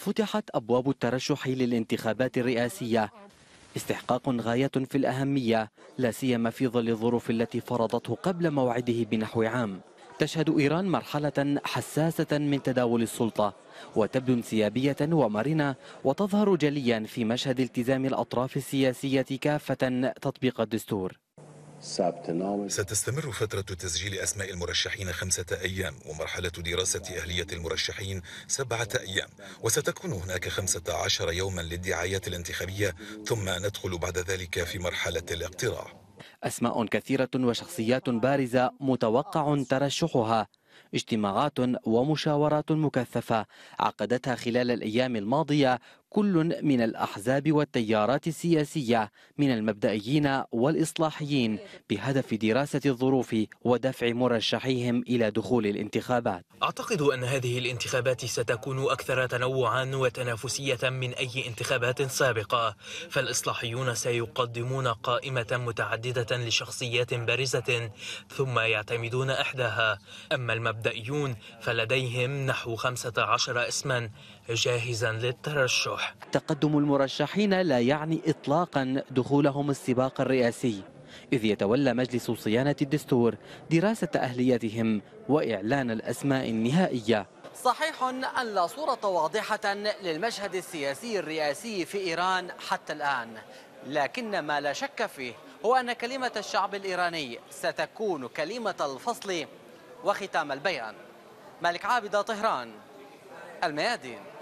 فتحت أبواب الترشح للانتخابات الرئاسية استحقاق غاية في الأهمية لا سيما في ظل الظروف التي فرضته قبل موعده بنحو عام تشهد إيران مرحلة حساسة من تداول السلطة وتبدو انسيابية ومرنة وتظهر جليا في مشهد التزام الأطراف السياسية كافة تطبيق الدستور ستستمر فترة تسجيل أسماء المرشحين خمسة أيام ومرحلة دراسة أهلية المرشحين سبعة أيام وستكون هناك خمسة عشر يوما للدعايات الانتخابية ثم ندخل بعد ذلك في مرحلة الاقتراع أسماء كثيرة وشخصيات بارزة متوقع ترشحها اجتماعات ومشاورات مكثفة عقدتها خلال الأيام الماضية كل من الأحزاب والتيارات السياسية من المبدئيين والإصلاحيين بهدف دراسة الظروف ودفع مرشحيهم إلى دخول الانتخابات أعتقد أن هذه الانتخابات ستكون أكثر تنوعا وتنافسية من أي انتخابات سابقة فالإصلاحيون سيقدمون قائمة متعددة لشخصيات بارزة ثم يعتمدون إحداها أما المبدئيون فلديهم نحو 15 اسما جاهزا للترشح الوضوح تقدم المرشحين لا يعني إطلاقا دخولهم السباق الرئاسي إذ يتولى مجلس صيانة الدستور دراسة أهليتهم وإعلان الأسماء النهائية صحيح أن لا صورة واضحة للمشهد السياسي الرئاسي في إيران حتى الآن لكن ما لا شك فيه هو أن كلمة الشعب الإيراني ستكون كلمة الفصل وختام البيان مالك عابدة طهران الميادين